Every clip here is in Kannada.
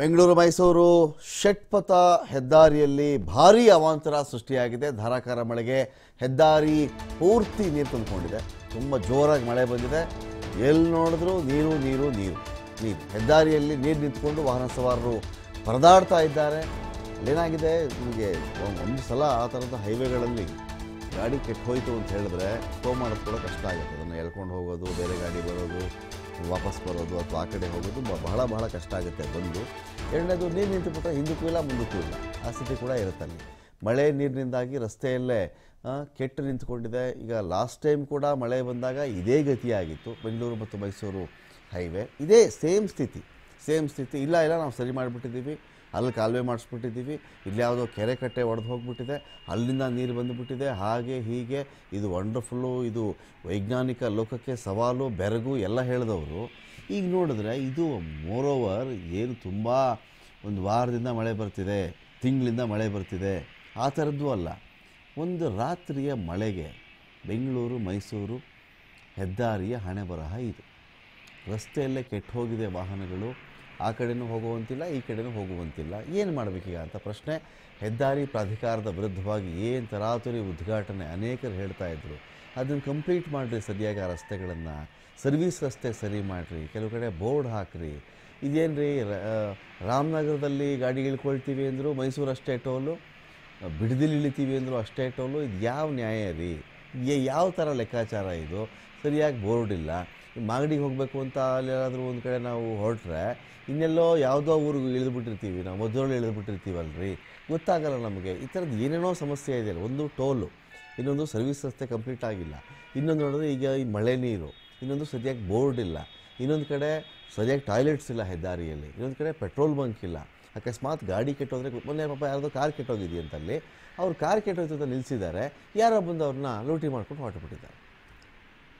ಬೆಂಗಳೂರು ಮೈಸೂರು ಷಟ್ಪಥ ಹೆದ್ದಾರಿಯಲ್ಲಿ ಭಾರೀ ಅವಾಂತರ ಸೃಷ್ಟಿಯಾಗಿದೆ ಧಾರಾಕಾರ ಮಳೆಗೆ ಹೆದ್ದಾರಿ ಪೂರ್ತಿ ನೀರು ತುಂಬಿಕೊಂಡಿದೆ ತುಂಬ ಜೋರಾಗಿ ಮಳೆ ಬಂದಿದೆ ಎಲ್ಲಿ ನೋಡಿದ್ರೂ ನೀರು ನೀರು ನೀರು ನೀರು ಹೆದ್ದಾರಿಯಲ್ಲಿ ನೀರು ನಿಂತ್ಕೊಂಡು ವಾಹನ ಸವಾರರು ಪರದಾಡ್ತಾ ಇದ್ದಾರೆ ಅಲ್ಲೇನಾಗಿದೆ ನಿಮಗೆ ಒಂದು ಸಲ ಆ ಥರದ ಹೈವೇಗಳಲ್ಲಿ ಗಾಡಿ ಕೆಟ್ಟು ಹೋಯಿತು ಅಂತ ಹೇಳಿದ್ರೆ ಫೋ ಮಾಡೋದು ಕೂಡ ಕಷ್ಟ ಆಗುತ್ತೆ ಅದನ್ನು ಎಳ್ಕೊಂಡು ಹೋಗೋದು ಬೇರೆ ಗಾಡಿ ಬರೋದು ವಾಪಸ್ ಬರೋದು ಅಥವಾ ಆ ಕಡೆ ಹೋಗೋದು ಬಹಳ ಬಹಳ ಕಷ್ಟ ಆಗುತ್ತೆ ಬಂದು ಎರಡನೇದು ನೀರು ನಿಂತುಬಿಟ್ರೆ ಹಿಂದಕ್ಕೂ ಇಲ್ಲ ಮುಂದಕ್ಕೂ ಇಲ್ಲ ಆ ಸ್ಥಿತಿ ಕೂಡ ಇರುತ್ತಲ್ಲಿ ಅಲ್ಲಿ ಮಳೆ ನೀರಿನಿಂದಾಗಿ ರಸ್ತೆಯಲ್ಲೇ ಕೆಟ್ಟು ನಿಂತ್ಕೊಂಡಿದೆ ಈಗ ಲಾಸ್ಟ್ ಟೈಮ್ ಕೂಡ ಮಳೆ ಬಂದಾಗ ಇದೇ ಗತಿಯಾಗಿತ್ತು ಬೆಂಗಳೂರು ಮತ್ತು ಮೈಸೂರು ಹೈವೇ ಇದೇ ಸೇಮ್ ಸ್ಥಿತಿ ಸೇಮ್ ಸ್ಥಿತಿ ಇಲ್ಲ ಇಲ್ಲ ನಾವು ಸರಿ ಮಾಡಿಬಿಟ್ಟಿದ್ದೀವಿ ಅಲ್ಲಿ ಕಾಲುವೆ ಮಾಡಿಸ್ಬಿಟ್ಟಿದ್ದೀವಿ ಇಲ್ಲಿ ಯಾವುದೋ ಕೆರೆ ಕಟ್ಟೆ ಒಡೆದು ಹೋಗ್ಬಿಟ್ಟಿದೆ ಅಲ್ಲಿಂದ ನೀರು ಬಂದುಬಿಟ್ಟಿದೆ ಹಾಗೆ ಹೀಗೆ ಇದು ವಂಡರ್ಫುಲ್ಲು ಇದು ವೈಜ್ಞಾನಿಕ ಲೋಕಕ್ಕೆ ಸವಾಲು ಬೆರಗು ಎಲ್ಲ ಹೇಳಿದವರು ಈಗ ನೋಡಿದ್ರೆ ಇದು ಮೋರೋವರ್ ಏನು ತುಂಬ ಒಂದು ವಾರದಿಂದ ಮಳೆ ಬರ್ತಿದೆ ತಿಂಗಳಿಂದ ಮಳೆ ಬರ್ತಿದೆ ಆ ಥರದ್ದು ಅಲ್ಲ ಒಂದು ರಾತ್ರಿಯ ಮಳೆಗೆ ಬೆಂಗಳೂರು ಮೈಸೂರು ಹೆದ್ದಾರಿಯ ಹಣೆ ಬರಹ ಇದು ರಸ್ತೆಯಲ್ಲೇ ಕೆಟ್ಟು ಹೋಗಿದೆ ವಾಹನಗಳು ಆ ಕಡೆನೂ ಹೋಗುವಂತಿಲ್ಲ ಈ ಕಡೆನೂ ಹೋಗುವಂತಿಲ್ಲ ಏನು ಮಾಡಬೇಕೀಗ ಅಂತ ಪ್ರಶ್ನೆ ಹೆದ್ದಾರಿ ಪ್ರಾಧಿಕಾರದ ವಿರುದ್ಧವಾಗಿ ಏನು ತರಾತುರಿ ಉದ್ಘಾಟನೆ ಅನೇಕರು ಹೇಳ್ತಾ ಇದ್ದರು ಅದನ್ನು ಕಂಪ್ಲೀಟ್ ಮಾಡಿರಿ ಸರಿಯಾಗಿ ಆ ರಸ್ತೆಗಳನ್ನು ಸರ್ವಿಸ್ ರಸ್ತೆ ಸರಿ ಮಾಡಿರಿ ಕೆಲವು ಕಡೆ ಬೋರ್ಡ್ ಹಾಕಿರಿ ಇದೇನು ರೀ ರಾಮನಗರದಲ್ಲಿ ಗಾಡಿ ಇಳ್ಕೊಳ್ತೀವಿ ಅಂದರು ಮೈಸೂರು ಅಷ್ಟೇ ಟೋಲು ಬಿಡದಿಲ್ಲಿ ಇಳಿತೀವಿ ಅಂದರು ಅಷ್ಟೇ ಟೋಲು ಇದು ಯಾವ ನ್ಯಾಯ ರೀ ಯಾವ ಥರ ಲೆಕ್ಕಾಚಾರ ಇದು ಸರಿಯಾಗಿ ಬೋರ್ಡ್ ಇಲ್ಲ ಮಾಗಡಿಗೆ ಹೋಗಬೇಕು ಅಂತ ಅಲ್ಲೇನಾದರೂ ಒಂದು ಕಡೆ ನಾವು ಹೊರಟ್ರೆ ಇನ್ನೆಲ್ಲೋ ಯಾವುದೋ ಊರಿಗೆ ಇಳಿದುಬಿಟ್ಟಿರ್ತೀವಿ ನಾವು ಮೊದಲು ಇಳಿದುಬಿಟ್ಟಿರ್ತೀವಲ್ರಿ ಗೊತ್ತಾಗಲ್ಲ ನಮಗೆ ಈ ಥರದ್ದು ಏನೇನೋ ಸಮಸ್ಯೆ ಇದೆ ಒಂದು ಟೋಲು ಇನ್ನೊಂದು ಸರ್ವಿಸ್ ರಸ್ತೆ ಕಂಪ್ಲೀಟ್ ಆಗಿಲ್ಲ ಇನ್ನೊಂದು ನೋಡಿದ್ರೆ ಈಗ ಈ ಮಳೆ ನೀರು ಇನ್ನೊಂದು ಸರಿಯಾಗಿ ಬೋರ್ಡ್ ಇಲ್ಲ ಇನ್ನೊಂದು ಕಡೆ ಸರಿಯಾಗಿ ಟಾಯ್ಲೆಟ್ಸ್ ಇಲ್ಲ ಹೆದ್ದಾರಿಯಲ್ಲಿ ಇನ್ನೊಂದು ಕಡೆ ಪೆಟ್ರೋಲ್ ಬಂಕ್ ಇಲ್ಲ ಅಕಸ್ಮಾತ್ ಗಾಡಿ ಕೆಟ್ಟೋದ್ರೆ ಮೊನ್ನೆ ಪಾಪ ಯಾರ್ದೋ ಕಾರ್ ಕೆಟ್ಟೋಗಿದೆಯಂತಲ್ಲಿ ಅವ್ರು ಕಾರ್ ಕೆಟ್ಟೋಯ್ತು ಅಂತ ನಿಲ್ಲಿಸಿದ್ದಾರೆ ಯಾರೋ ಬಂದು ಅವ್ರನ್ನ ಲೂಟಿ ಮಾಡ್ಕೊಂಡು ಹೊರಟುಬಿಟ್ಟಿದ್ದಾರೆ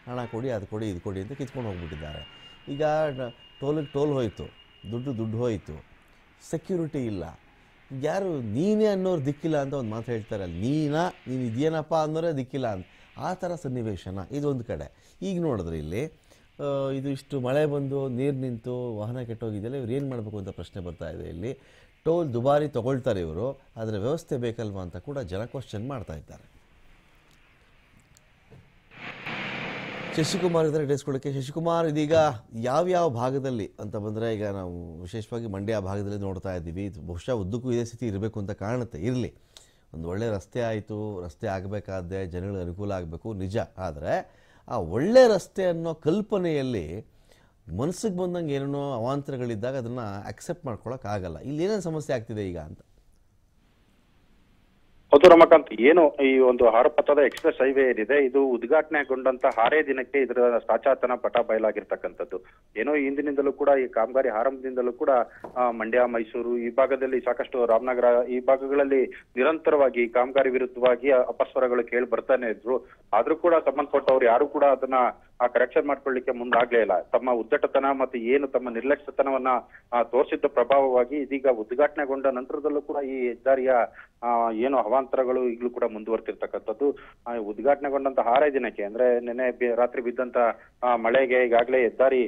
ಹಣ ಕೊಡಿ ಅದು ಕೊಡಿ ಇದು ಕೊಡಿ ಅಂತ ಕಿತ್ಕೊಂಡು ಹೋಗ್ಬಿಟ್ಟಿದ್ದಾರೆ ಈಗ ಟೋಲಿಗೆ ಟೋಲ್ ಹೋಯಿತು ದುಡ್ಡು ದುಡ್ಡು ಹೋಯಿತು ಸೆಕ್ಯೂರಿಟಿ ಇಲ್ಲ ಯಾರು ನೀನೇ ಅನ್ನೋರು ದಿಕ್ಕಿಲ್ಲ ಅಂತ ಒಂದು ಮಾತು ಹೇಳ್ತಾರೆ ಅಲ್ಲಿ ನೀನಾ ನೀನು ಇದೇನಪ್ಪ ಅನ್ನೋರೇ ದಿಕ್ಕಿಲ್ಲ ಅಂತ ಆ ಥರ ಸನ್ನಿವೇಶನ ಇದೊಂದು ಕಡೆ ಈಗ ನೋಡಿದ್ರೆ ಇಲ್ಲಿ ಇದು ಇಷ್ಟು ಮಳೆ ಬಂದು ನೀರು ನಿಂತು ವಾಹನ ಕೆಟ್ಟೋಗಿದೆಯಲ್ಲ ಇವ್ರು ಏನು ಮಾಡಬೇಕು ಅಂತ ಪ್ರಶ್ನೆ ಬರ್ತಾ ಇದೆ ಇಲ್ಲಿ ಟೋಲ್ ದುಬಾರಿ ತಗೊಳ್ತಾರೆ ಇವರು ಆದರೆ ವ್ಯವಸ್ಥೆ ಬೇಕಲ್ವಾ ಅಂತ ಕೂಡ ಜನ ಕ್ವಶನ್ ಮಾಡ್ತಾ ಇದ್ದಾರೆ ಶಶಿಕುಮಾರ್ ಇದ್ದಾರೆ ಡೇಸ್ಕೊಳ್ಳೋಕ್ಕೆ ಶಶಿಕುಮಾರ್ ಇದೀಗ ಯಾವ್ಯಾವ ಭಾಗದಲ್ಲಿ ಅಂತ ಬಂದರೆ ಈಗ ನಾವು ವಿಶೇಷವಾಗಿ ಮಂಡ್ಯ ಭಾಗದಲ್ಲಿ ನೋಡ್ತಾ ಇದ್ದೀವಿ ಬಹುಶಃ ಉದ್ದಕ್ಕೂ ಇದೇ ಸ್ಥಿತಿ ಇರಬೇಕು ಅಂತ ಕಾಣುತ್ತೆ ಇರಲಿ ಒಂದು ಒಳ್ಳೆಯ ರಸ್ತೆ ಆಯಿತು ರಸ್ತೆ ಆಗಬೇಕಾದ್ರೆ ಜನಗಳಿಗೆ ಅನುಕೂಲ ಆಗಬೇಕು ನಿಜ ಆದರೆ ಆ ಒಳ್ಳೆ ರಸ್ತೆ ಅನ್ನೋ ಕಲ್ಪನೆಯಲ್ಲಿ ಮನಸ್ಸಿಗೆ ಬಂದಂಗೆ ಏನೇನೋ ಅವಾಂತರಗಳಿದ್ದಾಗ ಅದನ್ನು ಅಕ್ಸೆಪ್ಟ್ ಮಾಡ್ಕೊಳ್ಳೋಕ್ಕಾಗಲ್ಲ ಇಲ್ಲೇನೇನು ಸಮಸ್ಯೆ ಆಗ್ತಿದೆ ಈಗ ಅಂತ ಹೌದು ರಮಾಕಾಂತ್ ಏನು ಈ ಒಂದು ಹಾರಪಥದ ಎಕ್ಸ್ಪ್ರೆಸ್ ಹೈವೇ ಏನಿದೆ ಇದು ಉದ್ಘಾಟನೆಗೊಂಡಂತ ಹಾರೇ ದಿನಕ್ಕೆ ಇದರ ಸಾಚಾತನ ಪಟ ಬಯಲಾಗಿರ್ತಕ್ಕಂಥದ್ದು ಏನೋ ಹಿಂದಿನಿಂದಲೂ ಕೂಡ ಈ ಕಾಮಗಾರಿ ಆರಂಭದಿಂದಲೂ ಕೂಡ ಮಂಡ್ಯ ಮೈಸೂರು ಈ ಭಾಗದಲ್ಲಿ ಸಾಕಷ್ಟು ರಾಮನಗರ ಈ ಭಾಗಗಳಲ್ಲಿ ನಿರಂತರವಾಗಿ ಕಾಮಗಾರಿ ವಿರುದ್ಧವಾಗಿ ಅಪಸ್ವರಗಳು ಕೇಳಿ ಬರ್ತಾನೆ ಇದ್ರು ಆದ್ರೂ ಕೂಡ ಸಂಬಂಧಪಟ್ಟವ್ರು ಯಾರು ಕೂಡ ಅದನ್ನ ಆ ಕರೆಕ್ಷನ್ ಮಾಡ್ಕೊಳ್ಳಿಕ್ಕೆ ಮುಂದಾಗ್ಲೇ ಇಲ್ಲ ತಮ್ಮ ಉದ್ದಟತನ ಮತ್ತೆ ಏನು ತಮ್ಮ ನಿರ್ಲಕ್ಷ್ಯತನವನ್ನ ತೋರಿಸಿದ್ದ ಪ್ರಭಾವವಾಗಿ ಇದೀಗ ಉದ್ಘಾಟನೆಗೊಂಡ ನಂತರದಲ್ಲೂ ಕೂಡ ಈ ಹೆದ್ದಾರಿಯ ಏನು ಅವಾಂತರಗಳು ಈಗಲೂ ಕೂಡ ಆ ಉದ್ಘಾಟನೆಗೊಂಡಂತಹ ಆರೇ ದಿನಕ್ಕೆ ಅಂದ್ರೆ ನಿನ್ನೆ ರಾತ್ರಿ ಬಿದ್ದಂತ ಮಳೆಗೆ ಈಗಾಗಲೇ ಹೆದ್ದಾರಿ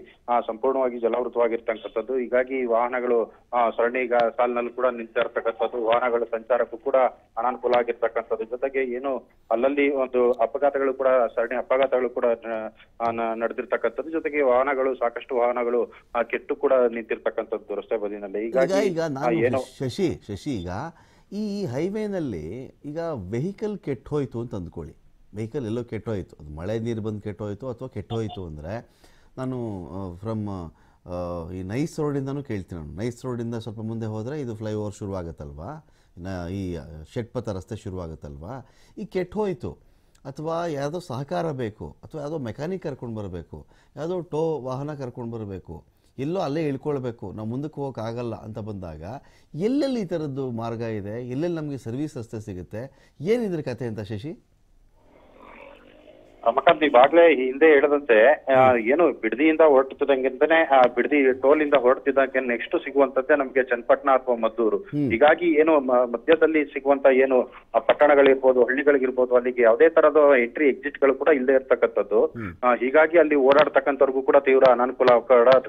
ಸಂಪೂರ್ಣವಾಗಿ ಜಲಾವೃತವಾಗಿರ್ತಕ್ಕಂಥದ್ದು ಹೀಗಾಗಿ ವಾಹನಗಳು ಸರಣಿ ಸಾಲಿನಲ್ಲಿ ಕೂಡ ನಿಂತಿರ್ತಕ್ಕಂಥದ್ದು ಇರ್ತಕ್ಕಂಥದ್ದು ವಾಹನಗಳ ಸಂಚಾರಕ್ಕೂ ಕೂಡ ಅನಾನುಕೂಲ ಆಗಿರ್ತಕ್ಕಂಥದ್ದು ಜೊತೆಗೆ ಏನು ಅಲ್ಲಲ್ಲಿ ಒಂದು ಅಪಘಾತಗಳು ಕೂಡ ಸರಣಿ ಅಪಘಾತಗಳು ಕೂಡ ನಡೆದಿರ್ತಕ್ಕಂಥದ್ದು ಜೊತೆಗೆ ವಾಹನಗಳು ಸಾಕಷ್ಟು ವಾಹನಗಳು ಕೆಟ್ಟು ಕೂಡ ನಿಂತಿರ್ತಕ್ಕಂಥದ್ದು ರಸ್ತೆ ಬದಿನಲ್ಲಿ ಈಗ ಏನು ಶಶಿ ಶಶಿ ಈಗ ಈ ಹೈವೇನಲ್ಲಿ ಈಗ ವೆಹಿಕಲ್ ಕೆಟ್ಟೋಯ್ತು ಅಂತ ಅಂದ್ಕೊಳ್ಳಿ ವೆಹಿಕಲ್ ಎಲ್ಲೋ ಕೆಟ್ಟೋಯ್ತು ಅದು ಮಳೆ ನೀರು ಬಂದು ಕೆಟ್ಟೋಯ್ತು ಅಥವಾ ಕೆಟ್ಟೋಯ್ತು ಅಂದರೆ ನಾನು ಫ್ರಮ್ ಈ ನೈಸ್ ರೋಡಿಂದನೂ ಕೇಳ್ತೀನಿ ನಾನು ನೈಸ್ ರೋಡಿಂದ ಸ್ವಲ್ಪ ಮುಂದೆ ಹೋದರೆ ಇದು ಫ್ಲೈಓವರ್ ನ ಈ ಷಟ್ಪಥ ರಸ್ತೆ ಶುರುವಾಗುತ್ತಲ್ವಾ ಈ ಕೆಟ್ಟೋಯ್ತು ಅಥವಾ ಯಾವುದೋ ಸಹಕಾರ ಬೇಕು ಅಥವಾ ಯಾವುದೋ ಮೆಕ್ಯಾನಿಕ್ ಕರ್ಕೊಂಡು ಬರಬೇಕು ಯಾವುದೋ ಟೋ ವಾಹನ ಕರ್ಕೊಂಡು ಬರಬೇಕು ಎಲ್ಲೋ ಅಲ್ಲೇ ಇಳ್ಕೊಳ್ಬೇಕು ನಾವು ಮುಂದಕ್ಕೆ ಹೋಗೋಕ್ಕಾಗಲ್ಲ ಅಂತ ಬಂದಾಗ ಎಲ್ಲೆಲ್ಲಿ ಈ ಥರದ್ದು ಮಾರ್ಗ ಇದೆ ಎಲ್ಲೆಲ್ಲಿ ನಮಗೆ ಸರ್ವಿಸ್ ರಸ್ತೆ ಸಿಗುತ್ತೆ ಏನಿದ್ರೆ ಕತೆ ಅಂತ ಶಶಿ ಸಮಕಾಂತ್ ಈಗಾಗಲೇ ಹಿಂದೆ ಹೇಳದಂತೆ ಏನು ಬಿಡದಿಯಿಂದ ಹೊರಡ್ತಿದ್ದಂಗೆಂತಾನೆ ಆ ಬಿಡದಿ ಟೋಲ್ ಇಂದ ಹೊರಡ್ತಿದ್ದಂಗೆ ನೆಕ್ಸ್ಟ್ ಸಿಗುವಂತದ್ದೇ ನಮ್ಗೆ ಚನ್ನಪಟ್ಟಣ ಅಥವಾ ಮದ್ದೂರು ಹೀಗಾಗಿ ಏನು ಮಧ್ಯದಲ್ಲಿ ಸಿಗುವಂತ ಏನು ಪಟ್ಟಣಗಳಿರ್ಬೋದು ಹಳ್ಳಿಗಳಿಗಿರ್ಬೋದು ಅಲ್ಲಿಗೆ ಯಾವುದೇ ತರದ ಎಂಟ್ರಿ ಎಕ್ಸಿಟ್ ಗಳು ಕೂಡ ಇಲ್ಲದೆ ಇರ್ತಕ್ಕಂಥದ್ದು ಹೀಗಾಗಿ ಅಲ್ಲಿ ಓಡಾಡ್ತಕ್ಕಂಥವ್ರಿಗೂ ಕೂಡ ತೀವ್ರ ಅನಾನುಕೂಲ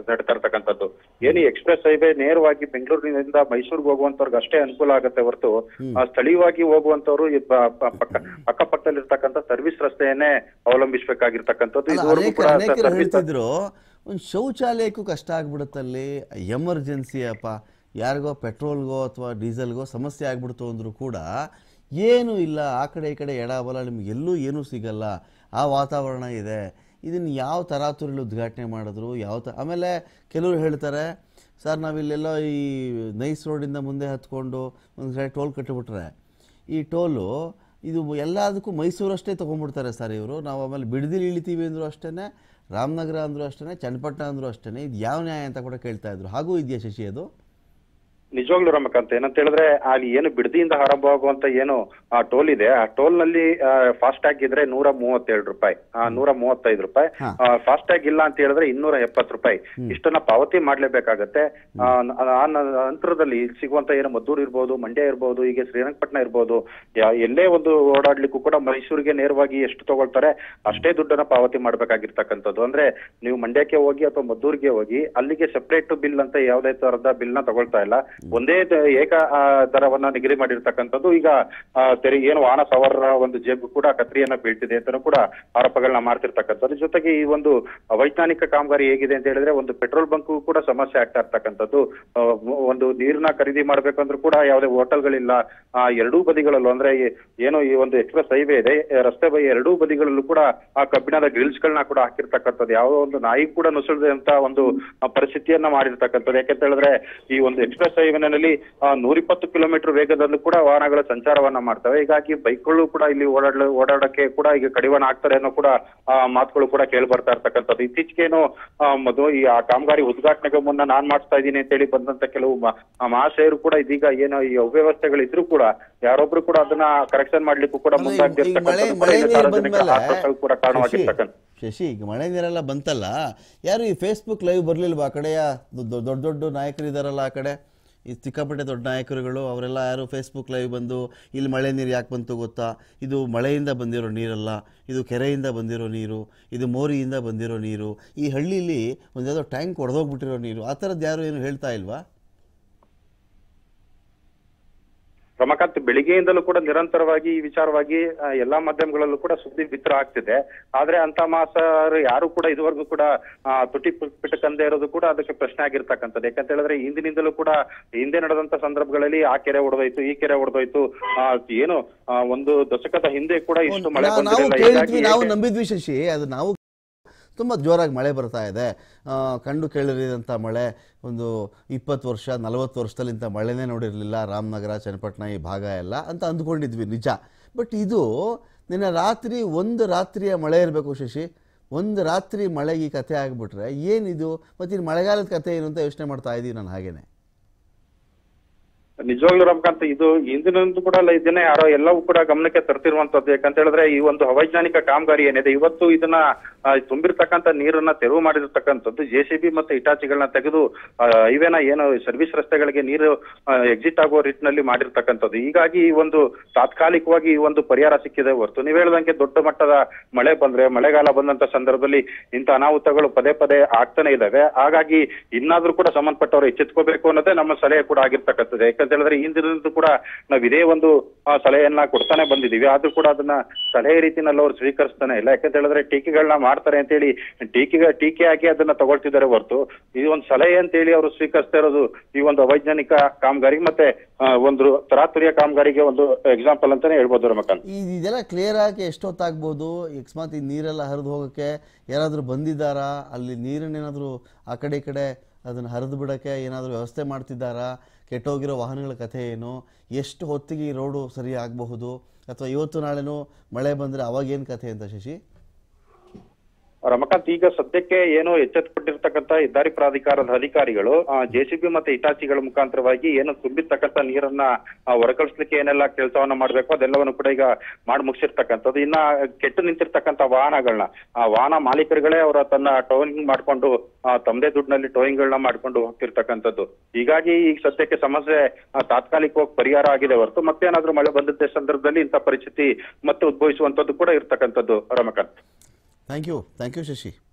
ನಡೀತಾ ಇರ್ತಕ್ಕಂಥದ್ದು ಏನು ಎಕ್ಸ್ಪ್ರೆಸ್ ಹೈವೇ ನೇರವಾಗಿ ಬೆಂಗಳೂರಿನಿಂದ ಮೈಸೂರಿಗೆ ಹೋಗುವಂತವ್ರಿಗೆ ಅಷ್ಟೇ ಅನುಕೂಲ ಆಗುತ್ತೆ ಹೊರತು ಸ್ಥಳೀಯವಾಗಿ ಹೋಗುವಂತವ್ರು ಅಕ್ಕಪಕ್ಕದಲ್ಲಿರ್ತಕ್ಕಂಥ ಸರ್ವಿಸ್ ರಸ್ತೆಯನ್ನೇ ಅವಲಂಬಿಸಬೇಕಾಗಿರ್ತಕ್ಕಂಥದ್ದು ಹೇಳ್ತಿದ್ರು ಒಂದು ಶೌಚಾಲಯಕ್ಕೂ ಕಷ್ಟ ಆಗ್ಬಿಡುತ್ತಲ್ಲಿ ಎಮರ್ಜೆನ್ಸಿ ಅಪ್ಪ ಯಾರಿಗೋ ಪೆಟ್ರೋಲ್ಗೋ ಅಥವಾ ಡೀಸೆಲ್ಗೋ ಸಮಸ್ಯೆ ಆಗ್ಬಿಡ್ತು ಅಂದರೂ ಕೂಡ ಏನೂ ಇಲ್ಲ ಆ ಕಡೆ ಈ ಕಡೆ ಎಡಬಲ ನಿಮ್ಗೆ ಎಲ್ಲೂ ಏನೂ ಸಿಗಲ್ಲ ಆ ವಾತಾವರಣ ಇದೆ ಇದನ್ನು ಯಾವ ತರಾತುರಿಲಿ ಉದ್ಘಾಟನೆ ಮಾಡಿದ್ರು ಯಾವ ತ ಆಮೇಲೆ ಕೆಲವರು ಹೇಳ್ತಾರೆ ಸರ್ ನಾವಿಲ್ಲೆಲ್ಲ ಈ ನೈಸ್ ರೋಡಿಂದ ಮುಂದೆ ಹತ್ಕೊಂಡು ಒಂದು ಕಡೆ ಟೋಲ್ ಕಟ್ಟಿಬಿಟ್ರೆ ಈ ಟೋಲು ಇದು ಎಲ್ಲದಕ್ಕೂ ಅಷ್ಟೇ ತೊಗೊಂಡ್ಬಿಡ್ತಾರೆ ಸರ್ ಇವರು ನಾವು ಆಮೇಲೆ ಬಿಡದಿಲ್ಲಿ ಇಳಿತೀವಿ ಅಂದರೂ ಅಷ್ಟೇ ರಾಮನಗರ ಅಂದರೂ ಅಷ್ಟೇ ಚನ್ನಪಟ್ಟಣ ಅಂದರೂ ಅಷ್ಟೇ ಇದು ಯಾವ ನ್ಯಾಯ ಅಂತ ಕೂಡ ಕೇಳ್ತಾ ಇದ್ರು ಹಾಗೂ ಇದೆಯಾ ಶಶಿ ಅದು ನಿಜವಾಗ್ಲೂ ಅಂತ ಏನಂತ ಹೇಳಿದ್ರೆ ಅಲ್ಲಿ ಏನು ಬಿಡದಿಯಿಂದ ಆರಂಭ ಆಗುವಂತ ಏನು ಆ ಟೋಲ್ ಇದೆ ಆ ಟೋಲ್ ನಲ್ಲಿ ಫಾಸ್ಟ್ ಟ್ಯಾಗ್ ಇದ್ರೆ ನೂರ ಮೂವತ್ತೇಳು ರೂಪಾಯಿ ನೂರ ಮೂವತ್ತೈದು ರೂಪಾಯಿ ಫಾಸ್ಟ್ ಟ್ಯಾಗ್ ಇಲ್ಲ ಅಂತ ಹೇಳಿದ್ರೆ ಇನ್ನೂರ ಎಪ್ಪತ್ತು ರೂಪಾಯಿ ಇಷ್ಟನ್ನ ಪಾವತಿ ಮಾಡ್ಲೇಬೇಕಾಗತ್ತೆ ಆ ನಂತರದಲ್ಲಿ ಸಿಗುವಂತ ಏನು ಮದ್ದೂರು ಇರ್ಬೋದು ಮಂಡ್ಯ ಇರ್ಬೋದು ಹೀಗೆ ಶ್ರೀರಂಗಪಟ್ಟಣ ಇರ್ಬೋದು ಎಲ್ಲೇ ಒಂದು ಓಡಾಡ್ಲಿಕ್ಕೂ ಕೂಡ ಮೈಸೂರಿಗೆ ನೇರವಾಗಿ ಎಷ್ಟು ತಗೊಳ್ತಾರೆ ಅಷ್ಟೇ ದುಡ್ಡನ್ನ ಪಾವತಿ ಮಾಡ್ಬೇಕಾಗಿರ್ತಕ್ಕಂಥದ್ದು ಅಂದ್ರೆ ನೀವು ಮಂಡ್ಯಕ್ಕೆ ಹೋಗಿ ಅಥವಾ ಮದ್ದೂರಿಗೆ ಹೋಗಿ ಅಲ್ಲಿಗೆ ಸೆಪರೇಟ್ ಬಿಲ್ ಅಂತ ಯಾವುದೇ ತರದ ಬಿಲ್ ನ ತಗೊಳ್ತಾ ಇಲ್ಲ ಒಂದೇ ಏಕ ದರವನ್ನ ನಿಗದಿ ಮಾಡಿರ್ತಕ್ಕಂಥದ್ದು ಈಗ ತೆರಿಗೆ ಏನು ವಾಹನ ಸವಾರರ ಒಂದು ಜೇಬು ಕೂಡ ಕತ್ರಿಯನ್ನ ಬೀಳ್ತಿದೆ ಅಂತ ಕೂಡ ಆರೋಪಗಳನ್ನ ಮಾಡ್ತಿರ್ತಕ್ಕಂಥದ್ದು ಜೊತೆಗೆ ಈ ಒಂದು ವೈಜ್ಞಾನಿಕ ಕಾಮಗಾರಿ ಹೇಗಿದೆ ಅಂತ ಹೇಳಿದ್ರೆ ಒಂದು ಪೆಟ್ರೋಲ್ ಬಂಕ್ ಕೂಡ ಸಮಸ್ಯೆ ಆಗ್ತಾ ಇರ್ತಕ್ಕಂಥದ್ದು ಒಂದು ನೀರನ್ನ ಖರೀದಿ ಮಾಡ್ಬೇಕಂದ್ರೂ ಕೂಡ ಯಾವುದೇ ಹೋಟೆಲ್ಗಳಿಲ್ಲ ಎರಡೂ ಬದಿಗಳಲ್ಲೂ ಅಂದ್ರೆ ಏನು ಈ ಒಂದು ಎಕ್ಸ್ಪ್ರೆಸ್ ಹೈವೇ ಇದೆ ರಸ್ತೆ ಬೈ ಎರಡೂ ಬದಿಗಳಲ್ಲೂ ಕೂಡ ಆ ಕಬ್ಬಿಣದ ಗ್ರಿಲ್ಸ್ ಗಳನ್ನ ಕೂಡ ಹಾಕಿರ್ತಕ್ಕಂಥದ್ದು ಯಾವ ಒಂದು ನಾಯಿ ಕೂಡ ನುಸುಳದಂತ ಒಂದು ಪರಿಸ್ಥಿತಿಯನ್ನ ಮಾಡಿರ್ತಕ್ಕಂಥದ್ದು ಯಾಕಂತ ಹೇಳಿದ್ರೆ ಈ ಒಂದು ಎಕ್ಸ್ಪ್ರೆಸ್ ಹೈವೇ ಯೋಜನೆಯಲ್ಲಿ ಇಪ್ಪತ್ತು ಕಿಲೋಮೀಟರ್ ವೇಗದಲ್ಲೂ ಕೂಡ ವಾಹನಗಳ ಸಂಚಾರವನ್ನ ಮಾಡ್ತವೆ ಹೀಗಾಗಿ ಬೈಕ್ಗಳು ಕೂಡ ಇಲ್ಲಿ ಓಡಾಡಲು ಓಡಾಡಕ್ಕೆ ಕೂಡ ಈಗ ಕಡಿವಾಣ ಆಗ್ತಾರೆ ಅನ್ನೋ ಕೂಡ ಮಾತುಗಳು ಕೂಡ ಕೇಳಿ ಬರ್ತಾ ಇರ್ತಕ್ಕಂಥದ್ದು ಇತ್ತೀಚೆಗೆ ಏನು ಈ ಆ ಕಾಮಗಾರಿ ಉದ್ಘಾಟನೆಗೆ ಮುನ್ನ ನಾನ್ ಮಾಡ್ತಾ ಇದ್ದೀನಿ ಅಂತ ಹೇಳಿ ಬಂದಂತ ಕೆಲವು ಮಹಾಶಯರು ಕೂಡ ಇದೀಗ ಏನೋ ಈ ಅವ್ಯವಸ್ಥೆಗಳಿದ್ರು ಕೂಡ ಯಾರೊಬ್ರು ಕೂಡ ಅದನ್ನ ಕರೆಕ್ಷನ್ ಮಾಡ್ಲಿಕ್ಕೂ ಕೂಡ ಮುಂದಾಗ್ತಿರ್ತಕ್ಕಂಥದ್ದು ಕೂಡ ಕಾರಣವಾಗಿರ್ತಕ್ಕಂಥ ಶಶಿ ಈಗ ಮಳೆ ನೀರೆಲ್ಲ ಬಂತಲ್ಲ ಯಾರು ಈ ಫೇಸ್ಬುಕ್ ಲೈವ್ ಬರ್ಲಿಲ್ವಾ ಆ ಕಡೆಯ ದೊಡ್ಡ ದೊಡ್ಡ ನಾಯಕರಿದಾರಲ್ಲ ಆ ಕಡೆ ಈ ಸಿಕ್ಕಾಪಟ್ಟೆ ದೊಡ್ಡ ನಾಯಕರುಗಳು ಅವರೆಲ್ಲ ಯಾರು ಫೇಸ್ಬುಕ್ ಲೈವ್ ಬಂದು ಇಲ್ಲಿ ಮಳೆ ನೀರು ಯಾಕೆ ಬಂತು ಗೊತ್ತಾ ಇದು ಮಳೆಯಿಂದ ಬಂದಿರೋ ನೀರಲ್ಲ ಇದು ಕೆರೆಯಿಂದ ಬಂದಿರೋ ನೀರು ಇದು ಮೋರಿಯಿಂದ ಬಂದಿರೋ ನೀರು ಈ ಹಳ್ಳಿಲಿ ಒಂದು ಯಾವುದೋ ಟ್ಯಾಂಕ್ ಒಡೆದೋಗ್ಬಿಟ್ಟಿರೋ ನೀರು ಆ ಥರದ್ದು ಯಾರು ಏನು ಹೇಳ್ತಾ ಇಲ್ವಾ ರಮಾಕಾಂತ್ ಬೆಳಿಗ್ಗೆಯಿಂದಲೂ ಕೂಡ ನಿರಂತರವಾಗಿ ಈ ವಿಚಾರವಾಗಿ ಎಲ್ಲಾ ಮಾಧ್ಯಮಗಳಲ್ಲೂ ಕೂಡ ಸುದ್ದಿ ಬಿತ್ತರ ಆಗ್ತಿದೆ ಆದ್ರೆ ಅಂತ ಮಾಸ ಯಾರು ಕೂಡ ಇದುವರೆಗೂ ಕೂಡ ತುಟಿ ಪಿಟಕಂದೇ ಇರೋದು ಕೂಡ ಅದಕ್ಕೆ ಪ್ರಶ್ನೆ ಆಗಿರ್ತಕ್ಕಂಥದ್ದು ಯಾಕಂತ ಹೇಳಿದ್ರೆ ಹಿಂದಿನಿಂದಲೂ ಕೂಡ ಹಿಂದೆ ನಡೆದಂತ ಸಂದರ್ಭಗಳಲ್ಲಿ ಆ ಕೆರೆ ಒಡೆದೋಯ್ತು ಈ ಕೆರೆ ಒಡೆದೋಯ್ತು ಏನು ಒಂದು ದಶಕದ ಹಿಂದೆ ಕೂಡ ಇಷ್ಟು ಮಳೆ ಬಂದಿರಲಿಲ್ಲ ನಂಬಿದ್ವಿ ಶಶಿ ಅದು ನಾವು ತುಂಬ ಜೋರಾಗಿ ಮಳೆ ಬರ್ತಾ ಇದೆ ಕಂಡು ಕೇಳಿರಿದಂಥ ಮಳೆ ಒಂದು ಇಪ್ಪತ್ತು ವರ್ಷ ನಲವತ್ತು ವರ್ಷದಲ್ಲಿ ಇಂಥ ಮಳೆನೇ ನೋಡಿರಲಿಲ್ಲ ರಾಮನಗರ ಚನ್ನಪಟ್ಟಣ ಈ ಭಾಗ ಎಲ್ಲ ಅಂತ ಅಂದ್ಕೊಂಡಿದ್ವಿ ನಿಜ ಬಟ್ ಇದು ನಿನ್ನೆ ರಾತ್ರಿ ಒಂದು ರಾತ್ರಿಯ ಮಳೆ ಇರಬೇಕು ಶಶಿ ಒಂದು ರಾತ್ರಿ ಮಳೆಗೆ ಕಥೆ ಆಗಿಬಿಟ್ರೆ ಏನಿದು ಮತ್ತು ಇನ್ನು ಮಳೆಗಾಲದ ಕಥೆ ಏನು ಅಂತ ಯೋಚನೆ ಮಾಡ್ತಾ ಇದ್ದೀವಿ ನಾನು ಹಾಗೇನೆ ನಿಜವಾಗ್ಲೂ ರಮಕಾಂತ್ ಇದು ಇಂದಿನಂದು ಕೂಡ ಇದನ್ನ ಯಾರೋ ಎಲ್ಲವೂ ಕೂಡ ಗಮನಕ್ಕೆ ತರ್ತಿರುವಂತದ್ದು ಯಾಕಂತ ಹೇಳಿದ್ರೆ ಈ ಒಂದು ಅವೈಜ್ಞಾನಿಕ ಕಾಮಗಾರಿ ಏನಿದೆ ಇವತ್ತು ಇದನ್ನ ತುಂಬಿರ್ತಕ್ಕಂತ ನೀರನ್ನ ತೆರವು ಮಾಡಿರ್ತಕ್ಕಂಥದ್ದು ಜೆ ಸಿ ಬಿ ಮತ್ತು ಇಟಾಚಿಗಳನ್ನ ತೆಗೆದು ಇವೇನ ಏನು ಸರ್ವಿಸ್ ರಸ್ತೆಗಳಿಗೆ ನೀರು ಎಕ್ಸಿಟ್ ಆಗುವ ರೀತಿನಲ್ಲಿ ಮಾಡಿರ್ತಕ್ಕಂಥದ್ದು ಹೀಗಾಗಿ ಈ ಒಂದು ತಾತ್ಕಾಲಿಕವಾಗಿ ಈ ಒಂದು ಪರಿಹಾರ ಸಿಕ್ಕಿದೆ ಹೊರತು ನೀವು ಹೇಳ್ದಂಗೆ ದೊಡ್ಡ ಮಟ್ಟದ ಮಳೆ ಬಂದ್ರೆ ಮಳೆಗಾಲ ಬಂದಂತ ಸಂದರ್ಭದಲ್ಲಿ ಇಂಥ ಅನಾಹುತಗಳು ಪದೇ ಪದೇ ಆಗ್ತಾನೆ ಇದ್ದಾವೆ ಹಾಗಾಗಿ ಇನ್ನಾದ್ರೂ ಕೂಡ ಸಂಬಂಧಪಟ್ಟವರು ಎಚ್ಚೆತ್ಕೋಬೇಕು ಅನ್ನೋದೇ ನಮ್ಮ ಸಲಹೆ ಕೂಡ ಆಗಿರ್ತಕ್ಕಂಥದ್ದು ಯಾಕಂದ್ರೆ ಅಂತ ಹೇಳಿದ್ರೆ ಹಿಂದಿನದ್ದು ಕೂಡ ನಾವು ಇದೇ ಒಂದು ಸಲಹೆಯನ್ನ ಕೊಡ್ತಾನೆ ಬಂದಿದ್ದೀವಿ ಆದ್ರೂ ಕೂಡ ಅದನ್ನ ಸಲಹೆ ರೀತಿನಲ್ಲಿ ಅವ್ರು ಸ್ವೀಕರಿಸ್ತಾನೆ ಇಲ್ಲ ಯಾಕಂತ ಹೇಳಿದ್ರೆ ಟೀಕೆಗಳನ್ನ ಮಾಡ್ತಾರೆ ಅಂತ ಹೇಳಿ ಟೀಕೆ ಟೀಕೆ ಹಾಕಿ ಅದನ್ನ ತಗೊಳ್ತಿದ್ದಾರೆ ಹೊರತು ಈ ಒಂದು ಸಲಹೆ ಅಂತ ಹೇಳಿ ಅವರು ಸ್ವೀಕರಿಸ್ತಾ ಇರೋದು ಈ ಒಂದು ಅವೈಜ್ಞಾನಿಕ ಕಾಮಗಾರಿ ಮತ್ತೆ ಒಂದು ತರಾತುರಿಯ ಕಾಮಗಾರಿಗೆ ಒಂದು ಎಕ್ಸಾಂಪಲ್ ಅಂತಾನೆ ಹೇಳ್ಬೋದು ರಮಕಾಂತ್ ಇದೆಲ್ಲ ಕ್ಲಿಯರ್ ಆಗಿ ಎಷ್ಟೊತ್ತಾಗ್ಬೋದು ಅಕಸ್ಮಾತ್ ಈ ನೀರೆಲ್ಲ ಹರಿದು ಹೋಗಕ್ಕೆ ಯಾರಾದ್ರೂ ಬಂದಿದ್ದಾರಾ ಅಲ್ಲಿ ನೀರನ್ನ ಏನಾದ್ರು ಆ ಕಡೆ ಈ ಕಡೆ ಅದನ್ನ ಹರಿದು ಬಿಡಕ್ಕೆ ಏನಾದ್ರು ವ್ಯವಸ್ಥೆ ಮಾಡ್ತಿದ್ದಾರಾ ಕೆಟ್ಟೋಗಿರೋ ವಾಹನಗಳ ಕಥೆ ಏನು ಎಷ್ಟು ಹೊತ್ತಿಗೆ ಈ ರೋಡು ಸರಿ ಆಗಬಹುದು ಅಥವಾ ಇವತ್ತು ನಾಳೆನೂ ಮಳೆ ಬಂದರೆ ಅವಾಗೇನು ಕಥೆ ಅಂತ ಶಶಿ ರಮಕಾಂತ್ ಈಗ ಸದ್ಯಕ್ಕೆ ಏನು ಎಚ್ಚೆತ್ತುಕೊಂಡಿರ್ತಕ್ಕಂಥ ಹೆದ್ದಾರಿ ಪ್ರಾಧಿಕಾರದ ಅಧಿಕಾರಿಗಳು ಬಿ ಮತ್ತೆ ಇಟಾಚಿಗಳ ಮುಖಾಂತರವಾಗಿ ಏನು ತುಂಬಿರ್ತಕ್ಕಂಥ ನೀರನ್ನ ಹೊರಕಳಿಸ್ಲಿಕ್ಕೆ ಏನೆಲ್ಲ ಕೆಲಸವನ್ನ ಮಾಡ್ಬೇಕು ಅದೆಲ್ಲವನ್ನು ಕೂಡ ಈಗ ಮಾಡಿ ಮುಗಿಸಿರ್ತಕ್ಕಂಥದ್ದು ಇನ್ನ ಕೆಟ್ಟು ನಿಂತಿರ್ತಕ್ಕಂಥ ವಾಹನಗಳನ್ನ ಆ ವಾಹನ ಮಾಲೀಕರುಗಳೇ ಅವರ ತನ್ನ ಟೋಯಿಂಗ್ ಮಾಡ್ಕೊಂಡು ತಮ್ಮದೇ ದುಡ್ಡಿನಲ್ಲಿ ಟೋಯಿಂಗ್ ಗಳನ್ನ ಮಾಡ್ಕೊಂಡು ಹೋಗ್ತಿರ್ತಕ್ಕಂಥದ್ದು ಹೀಗಾಗಿ ಈಗ ಸದ್ಯಕ್ಕೆ ಸಮಸ್ಯೆ ತಾತ್ಕಾಲಿಕವಾಗಿ ಪರಿಹಾರ ಆಗಿದೆ ಹೊರತು ಮತ್ತೇನಾದ್ರೂ ಮಳೆ ಬಂದಿದ್ದ ಸಂದರ್ಭದಲ್ಲಿ ಇಂತ ಪರಿಸ್ಥಿತಿ ಮತ್ತೆ ಉದ್ಭವಿಸುವಂತದ್ದು ಕೂಡ ಇರ್ತಕ್ಕಂಥದ್ದು Ramakant Thank you. Thank you, Shishi.